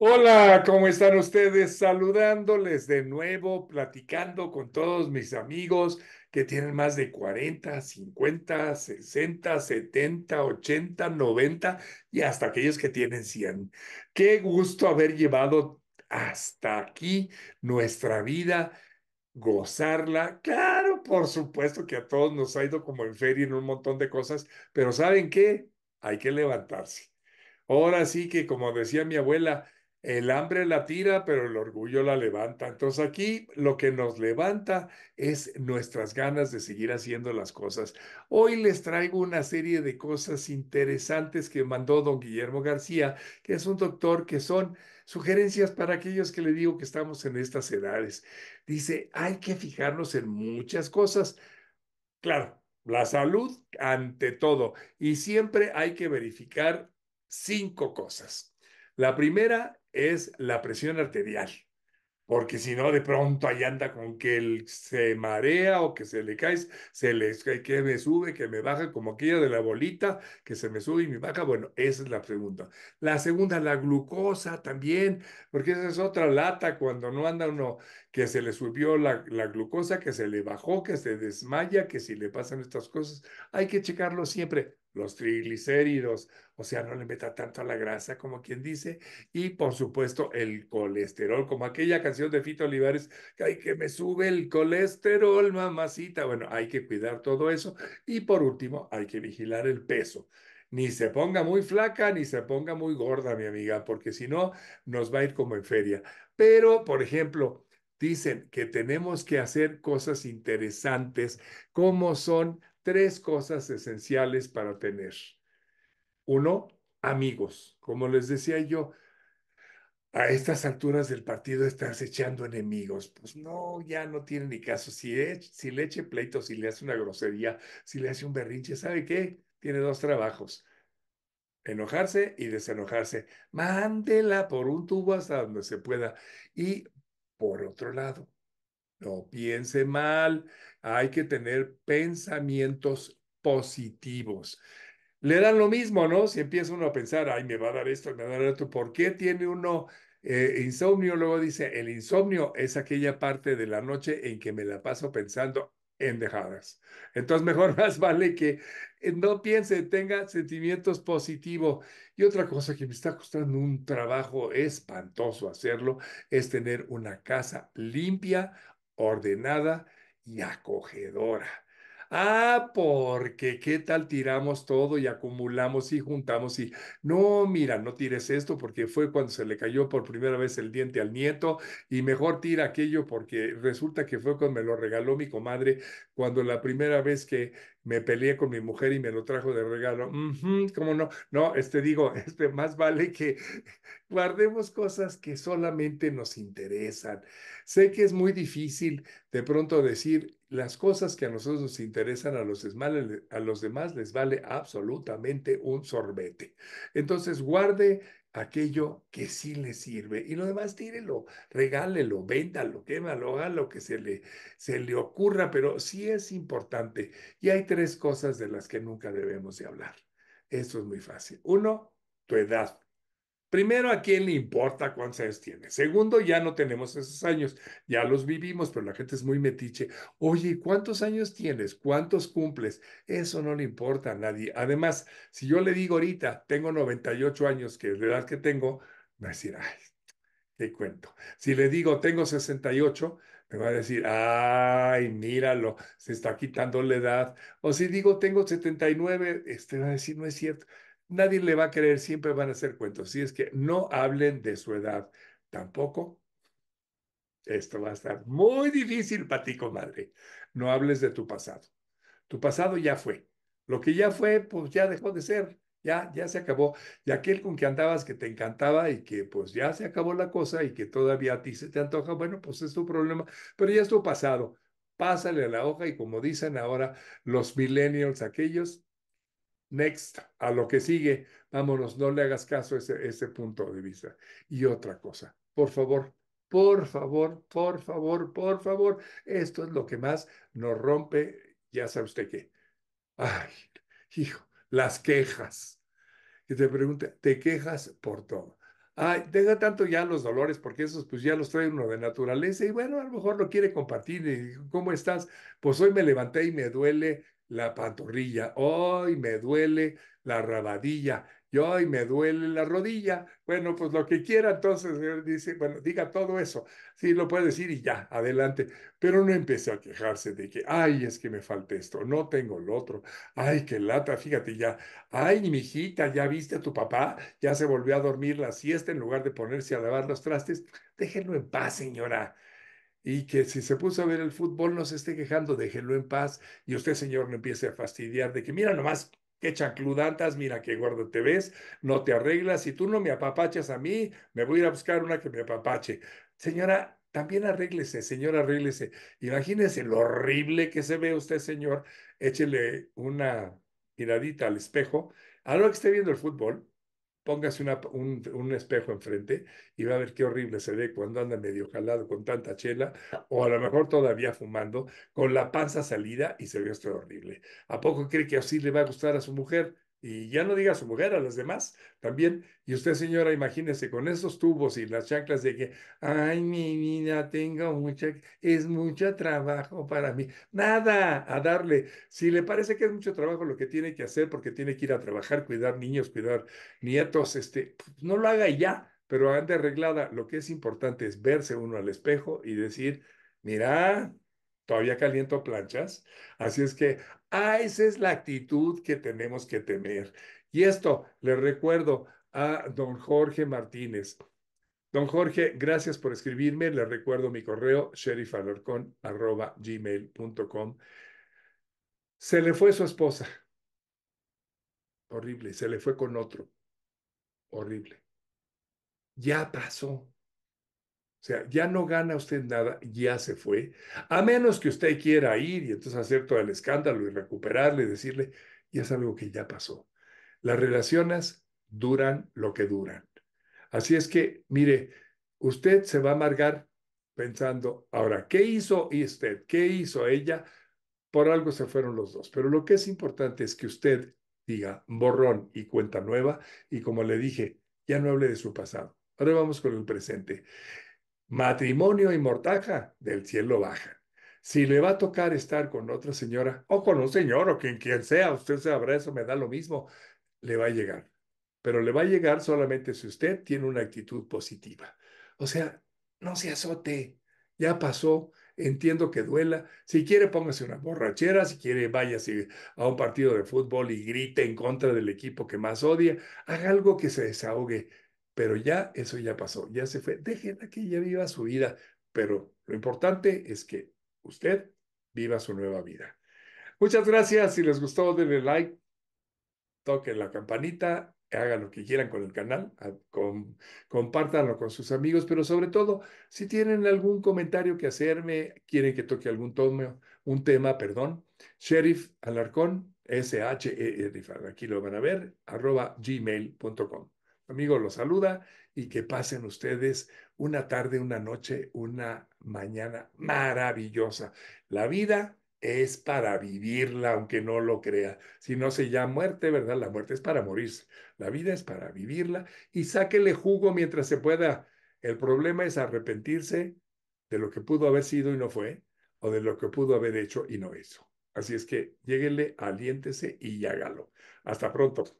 Hola, ¿cómo están ustedes? Saludándoles de nuevo, platicando con todos mis amigos que tienen más de 40, 50, 60, 70, 80, 90 y hasta aquellos que tienen 100. Qué gusto haber llevado hasta aquí nuestra vida, gozarla. Claro, por supuesto que a todos nos ha ido como en feria en un montón de cosas, pero ¿saben qué? Hay que levantarse. Ahora sí que, como decía mi abuela, el hambre la tira, pero el orgullo la levanta. Entonces aquí lo que nos levanta es nuestras ganas de seguir haciendo las cosas. Hoy les traigo una serie de cosas interesantes que mandó don Guillermo García, que es un doctor, que son sugerencias para aquellos que le digo que estamos en estas edades. Dice, hay que fijarnos en muchas cosas. Claro, la salud ante todo. Y siempre hay que verificar cinco cosas. La primera es la presión arterial, porque si no, de pronto ahí anda con que él se marea o que se le cae, se le, que me sube, que me baja, como aquella de la bolita, que se me sube y me baja. Bueno, esa es la pregunta. La segunda, la glucosa también, porque esa es otra lata cuando no anda uno que se le subió la, glucosa, que se le bajó, que se desmaya, que si le pasan estas cosas, hay que checarlo siempre. Los triglicéridos, o sea, no le meta tanto a la grasa como quien dice, y por supuesto el colesterol, como aquella canción de Fito Olivares, que hay que me sube el colesterol, mamacita. Bueno, hay que cuidar todo eso, y por último, hay que vigilar el peso ni se ponga muy flaca ni se ponga muy gorda, mi amiga, porque si no, nos va a ir como en feria. Pero, por ejemplo, dicen que tenemos que hacer cosas interesantes, como son tres cosas esenciales para tener. Uno, amigos. Como les decía yo, a estas alturas del partido estás echando enemigos. Pues no, ya no tiene ni caso. Si, si le eche pleito, si le hace una grosería, si le hace un berrinche, ¿sabe qué? Tiene dos trabajos. Enojarse y desenojarse. Mándela por un tubo hasta donde se pueda. Y por otro lado, no piense mal, hay que tener pensamientos positivos. Le dan lo mismo, ¿no? Si empieza uno a pensar, ay, me va a dar esto, me va a dar esto, ¿por qué tiene uno eh, insomnio? Luego dice, el insomnio es aquella parte de la noche en que me la paso pensando, dejadas. Entonces, mejor más vale que eh, no piense, tenga sentimientos positivos. Y otra cosa que me está costando un trabajo espantoso hacerlo es tener una casa limpia, ordenada y acogedora. Ah, porque qué tal tiramos todo y acumulamos y juntamos y no, mira, no tires esto porque fue cuando se le cayó por primera vez el diente al nieto y mejor tira aquello porque resulta que fue cuando me lo regaló mi comadre cuando la primera vez que me peleé con mi mujer y me lo trajo de regalo. ¿Cómo no? No, este digo, este más vale que guardemos cosas que solamente nos interesan. Sé que es muy difícil de pronto decir las cosas que a nosotros nos interesan, eh, a los, demás les vale absolutamente un sorbete. Entonces, guarde aquello que sí le sirve y lo demás tírelo, regálelo, véndalo, quémalo, haga lo que se le, se le ocurra, pero sí es importante. Y hay tres cosas de las que nunca debemos de hablar. Esto es muy fácil. Uno, tu edad. Primero, ¿a quién le importa cuántos años tiene? Segundo, ya no tenemos esos años, ya los vivimos, pero la gente es muy metiche. Oye, ¿cuántos años tienes? ¿Cuántos cumples? Eso no le importa a nadie. Además, si yo le digo ahorita, tengo 98 años, que es la edad que tengo, me va a decir, ay, qué cuento. Si le digo, tengo 68, me va a decir, ay, míralo, se está quitando la edad. O si digo, tengo 79, este va a decir, no es cierto nadie le va a creer, siempre van a hacer cuentos. Si es que no hablen de su edad tampoco. Esto va a estar muy difícil para ti, comadre. No hables de tu pasado. Tu pasado ya fue. Lo que ya fue, pues ya dejó de ser. Ya, ya se acabó. Y aquel con que andabas que te encantaba y que pues ya se acabó la cosa y que todavía a ti se te antoja, bueno, pues es tu problema, pero ya es tu pasado. Pásale a la hoja y como dicen ahora los millennials aquellos, Next, a lo que sigue, vámonos, no le hagas caso a ese, punto de vista. Y otra cosa, por favor, por favor, por favor, por favor, esto es lo que más nos rompe, ya sabe usted qué. Ay, hijo, las quejas. y te pregunta, te quejas por todo. Ay, deja tanto ya los dolores, porque esos pues ya los trae uno de naturaleza y bueno, a lo mejor lo quiere compartir. Y, ¿Cómo estás? Pues hoy me levanté y me duele la pantorrilla, hoy me duele la rabadilla, y hoy me duele la rodilla. Bueno, pues lo que quiera, entonces dice, bueno, diga todo eso. Sí, lo puede decir y ya, adelante. Pero no empecé a quejarse de que, ay, es que me falta esto, no tengo el otro, ay, qué lata, fíjate ya, ay, mi hijita, ya viste a tu papá, ya se volvió a dormir la siesta en lugar de ponerse a lavar los trastes. Déjenlo en paz, señora y que si se puso a ver el fútbol no se esté quejando, déjelo en paz y usted, señor, no empiece a fastidiar de que mira nomás qué chancludantas, mira qué gordo te ves, no te arreglas, si tú no me apapachas a mí, me voy a ir a buscar una que me apapache. Señora, también arréglese, señor, arréglese. Imagínese lo horrible que se ve usted, señor. Échele una miradita al espejo. A lo que esté viendo el fútbol, póngase un, un, espejo enfrente y va a ver qué horrible se ve cuando anda medio jalado con tanta chela o a lo mejor todavía fumando con la panza salida y se ve esto horrible. ¿A poco cree que así le va a gustar a su mujer? y ya no diga a su mujer, a las demás también. Y usted, señora, imagínese con esos tubos y las chanclas de que, ay, mi niña, tengo mucha, es mucho trabajo para mí. Nada a darle. Si le parece que es mucho trabajo lo que tiene que hacer porque tiene que ir a trabajar, cuidar niños, cuidar nietos, este, pues, no lo haga ya, pero ande arreglada. Lo que es importante es verse uno al espejo y decir, mira, todavía caliento planchas. Así es que, ah, esa es la actitud que tenemos que tener. Y esto le recuerdo a don Jorge Martínez. Don Jorge, gracias por escribirme. Le recuerdo mi correo sheriffalorcon.gmail.com Se le fue su esposa. Horrible. Se le fue con otro. Horrible. Ya pasó. O sea, ya no gana usted nada, ya se fue, a menos que usted quiera ir y entonces hacer todo el escándalo y recuperarle y decirle, ya es algo que ya pasó. Las relaciones duran lo que duran. Así es que, mire, usted se va a amargar pensando, ahora, ¿qué hizo usted? ¿Qué hizo ella? Por algo se fueron los dos. Pero lo que es importante es que usted diga borrón y cuenta nueva y como le dije, ya no hable de su pasado. Ahora vamos con el presente. Matrimonio y mortaja del cielo baja. Si le va a tocar estar con otra señora o con un señor o quien, quien sea, usted se eso me da lo mismo, le va a llegar. Pero le va a llegar solamente si usted tiene una actitud positiva. O sea, no se azote, ya pasó, entiendo que duela. Si quiere, póngase una borrachera, si quiere, vaya a un partido de fútbol y grite en contra del equipo que más odia. Haga algo que se desahogue, pero ya eso ya pasó, ya se fue. Déjenla que ella viva su vida, pero lo importante es que usted viva su nueva vida. Muchas gracias. Si les gustó, denle like, toquen la campanita, hagan lo que quieran con el canal, ah, con, compártanlo con sus amigos, pero sobre todo, si tienen algún comentario que hacerme, quieren que toque algún un tema, perdón, sheriff alarcón, s h e r -F, aquí lo van a ver, arroba gmail.com. Amigo, los saluda y que pasen ustedes una tarde, una noche, una mañana maravillosa. La vida es para vivirla, aunque no lo crea. Si no se llama muerte, ¿verdad? La muerte es para morirse. La vida es para vivirla y sáquele jugo mientras se pueda. El problema es arrepentirse de lo que pudo haber sido y no fue, o de lo que pudo haber hecho y no hizo. Así es que lléguenle, aliéntese y hágalo. Hasta pronto.